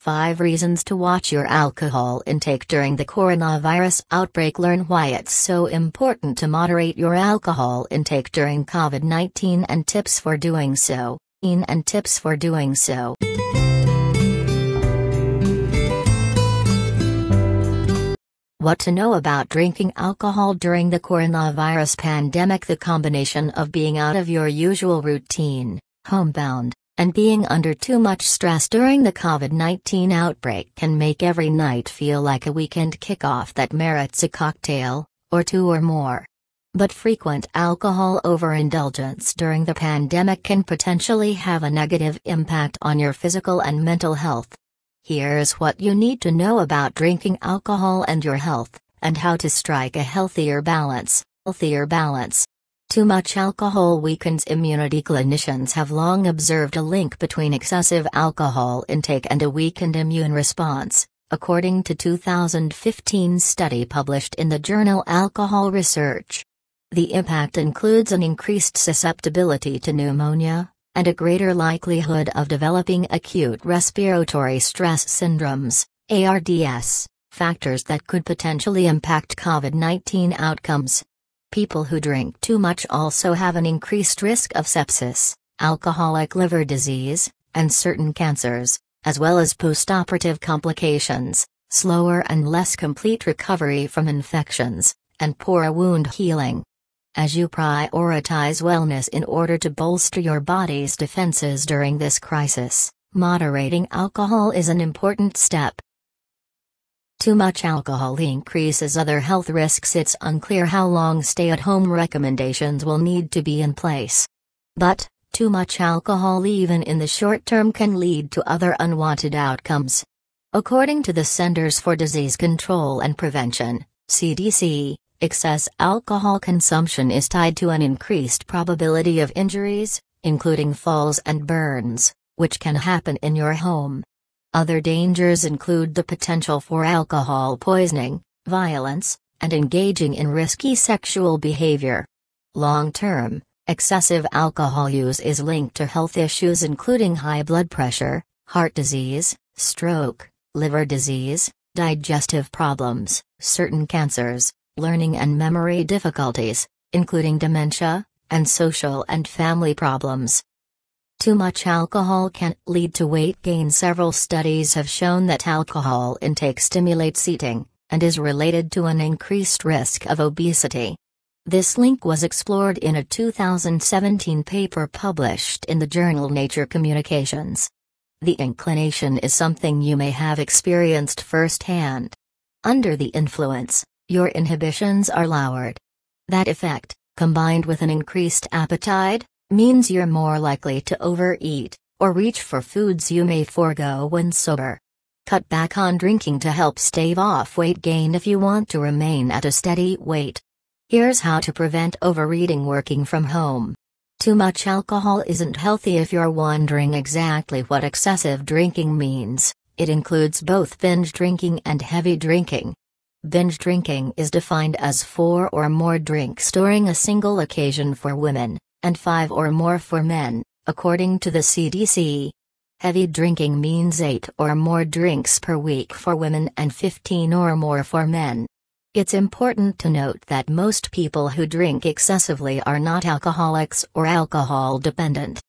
5 Reasons to Watch Your Alcohol Intake During the Coronavirus Outbreak Learn why it's so important to moderate your alcohol intake during COVID 19 and tips for doing so. And tips for doing so. What to know about drinking alcohol during the coronavirus pandemic The combination of being out of your usual routine, homebound, and being under too much stress during the COVID 19 outbreak can make every night feel like a weekend kickoff that merits a cocktail, or two or more. But frequent alcohol overindulgence during the pandemic can potentially have a negative impact on your physical and mental health. Here's what you need to know about drinking alcohol and your health, and how to strike a healthier balance. Healthier balance. Too much alcohol weakens immunity. Clinicians have long observed a link between excessive alcohol intake and a weakened immune response, according to 2015 study published in the journal Alcohol Research. The impact includes an increased susceptibility to pneumonia, and a greater likelihood of developing acute respiratory stress syndromes, ARDS, factors that could potentially impact COVID 19 outcomes. People who drink too much also have an increased risk of sepsis, alcoholic liver disease, and certain cancers, as well as postoperative complications, slower and less complete recovery from infections, and poor wound healing. As you prioritize wellness in order to bolster your body's defenses during this crisis, moderating alcohol is an important step. Too much alcohol increases other health risks. It's unclear how long stay at home recommendations will need to be in place. But, too much alcohol, even in the short term, can lead to other unwanted outcomes. According to the Centers for Disease Control and Prevention, CDC, excess alcohol consumption is tied to an increased probability of injuries, including falls and burns, which can happen in your home. Other dangers include the potential for alcohol poisoning, violence, and engaging in risky sexual behavior. Long term, excessive alcohol use is linked to health issues including high blood pressure, heart disease, stroke, liver disease, digestive problems, certain cancers, learning and memory difficulties, including dementia, and social and family problems. Too much alcohol can lead to weight gain. Several studies have shown that alcohol intake stimulates eating and is related to an increased risk of obesity. This link was explored in a 2017 paper published in the journal Nature Communications. The inclination is something you may have experienced firsthand. Under the influence, your inhibitions are lowered. That effect, combined with an increased appetite, means you're more likely to overeat or reach for foods you may forego when sober. Cut back on drinking to help stave off weight gain if you want to remain at a steady weight. Here's how to prevent overeating working from home. Too much alcohol isn't healthy if you're wondering exactly what excessive drinking means. It includes both binge drinking and heavy drinking. Binge drinking is defined as four or more drinks during a single occasion for women, and five or more for men, according to the CDC. Heavy drinking means 8 or more drinks per week for women and 15 or more for men. It's important to note that most people who drink excessively are not alcoholics or alcohol dependent.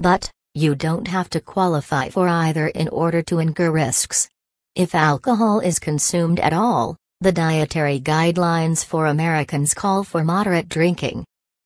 But, you don't have to qualify for either in order to incur risks. If alcohol is consumed at all, the dietary guidelines for Americans call for moderate drinking.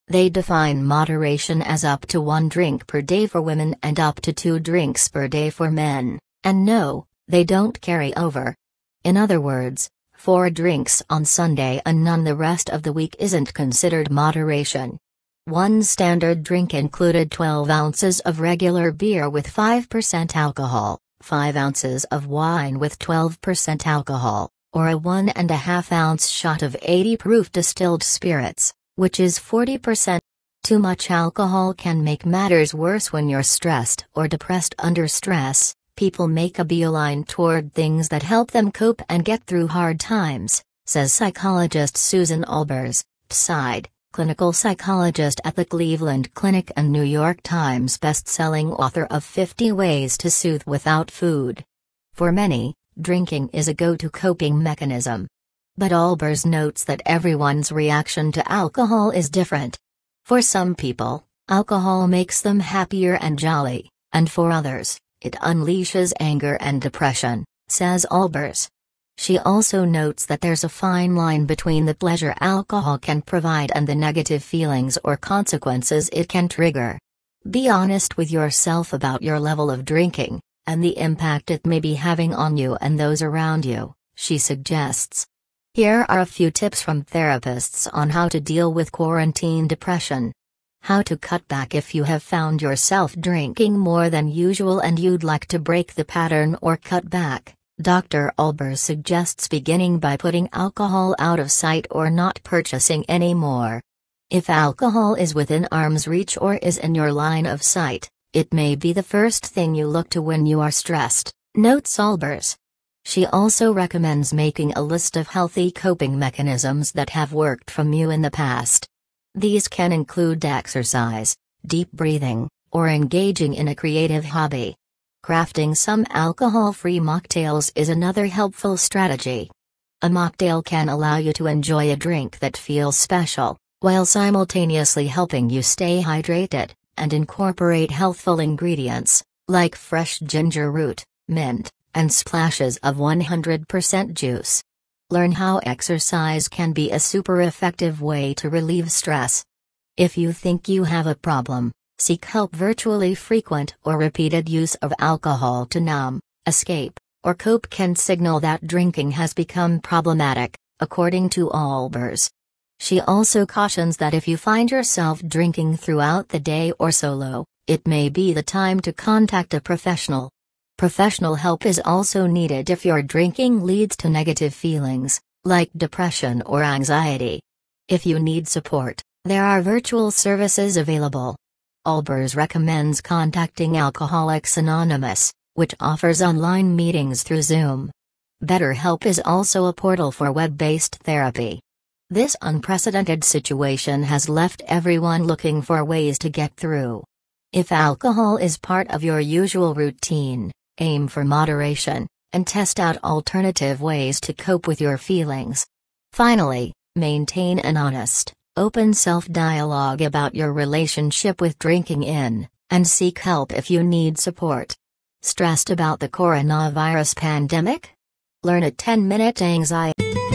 They define moderation as up to one drink per day for women and up to two drinks per day for men, and no, they don't carry over. In other words, four drinks on Sunday and none the rest of the week isn't considered moderation. One standard drink included 12 ounces of regular beer with 5% alcohol, 5 ounces of wine with 12% alcohol, or a 1.5 ounce shot of 80 proof distilled spirits which is 40%. Too much alcohol can make matters worse when you're stressed or depressed under stress. People make a beeline toward things that help them cope and get through hard times, says psychologist Susan Albers, PSYD, clinical psychologist at the Cleveland Clinic and New York Times best-selling author of 50 Ways to Soothe Without Food. For many, drinking is a go-to coping mechanism but Albers notes that everyone's reaction to alcohol is different. For some people, alcohol makes them happier and jolly, and for others, it unleashes anger and depression, says Albers. She also notes that there's a fine line between the pleasure alcohol can provide and the negative feelings or consequences it can trigger. Be honest with yourself about your level of drinking, and the impact it may be having on you and those around you, she suggests. Here are a few tips from therapists on how to deal with quarantine depression. How to cut back if you have found yourself drinking more than usual and you'd like to break the pattern or cut back. Dr. Alber suggests beginning by putting alcohol out of sight or not purchasing any more. If alcohol is within arm's reach or is in your line of sight, it may be the first thing you look to when you are stressed, notes Albers. She also recommends making a list of healthy coping mechanisms that have worked from you in the past. These can include exercise, deep breathing, or engaging in a creative hobby. Crafting some alcohol-free mocktails is another helpful strategy. A mocktail can allow you to enjoy a drink that feels special, while simultaneously helping you stay hydrated, and incorporate healthful ingredients, like fresh ginger root, mint, and splashes of 100% juice. Learn how exercise can be a super effective way to relieve stress. If you think you have a problem, seek help virtually frequent or repeated use of alcohol to numb, escape, or cope can signal that drinking has become problematic, according to Albers. She also cautions that if you find yourself drinking throughout the day or solo, it may be the time to contact a professional. Professional help is also needed if your drinking leads to negative feelings, like depression or anxiety. If you need support, there are virtual services available. Albers recommends contacting Alcoholics Anonymous, which offers online meetings through Zoom. BetterHelp is also a portal for web based therapy. This unprecedented situation has left everyone looking for ways to get through. If alcohol is part of your usual routine, aim for moderation, and test out alternative ways to cope with your feelings. Finally, maintain an honest, open self dialogue about your relationship with drinking in, and seek help if you need support. Stressed about the coronavirus pandemic? Learn a 10 minute anxiety.